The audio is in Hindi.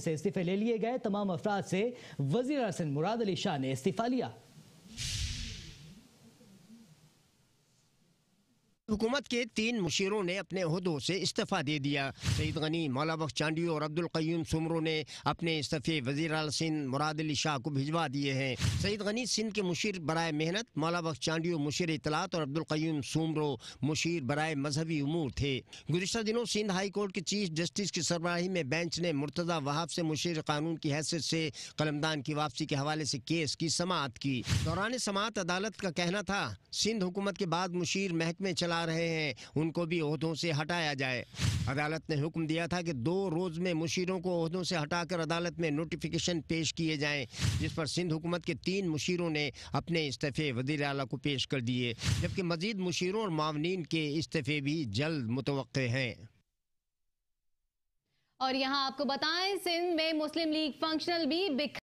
से इस्तीफे ले लिए गए तमाम अफराद से वजीर अरसन मुराद अली शाह ने इस्तीफा लिया हुकूमत के तीन मुशीरों ने अपने अहदों से इस्तीफ़ा दे दिया सईद गनी मौला बख्श चांडी और अब्दुल कयूम सुमरों ने अपने सफ़े वजीर सिंध मुराद अली शाह को भिजवा दिए हैं सईद गनी सिंध के मुशीर बरए मेहनत मौला बख्श चांडी मुशीर इतलात और अब्दुल कयूम सुमरों मुशीर बरए मजहबी उमूर थे गुजशत दिनों सिंध हाई कोर्ट के चीफ जस्टिस की सरबराही में बेंच ने मुर्तज़ा वहाब से मुशीर कानून की हैसियत से कलमदान की वापसी के हवाले से केस की समात की दौरान समात अदालत का कहना था सिंध हुकूमत के बाद मुशीर महकमे चला रहे हैं उनको भी अहदों से हटाया जाए अदालत ने हुक्म दिया था कि दो रोज़ में मुशीरों को अहदों से हटाकर अदालत में नोटिफिकेशन पेश किए जाएं जिस पर सिंध हुकूमत के तीन मुशीरों ने अपने इस्तीफ़े वजीर अला को पेश कर दिए जबकि मजीद मुशीरों और मावनीन के इस्तीफ़े भी जल्द मुतव हैं और यहाँ आपको बताएं सिंध में मुस्लिम लीग फंक्शनल भी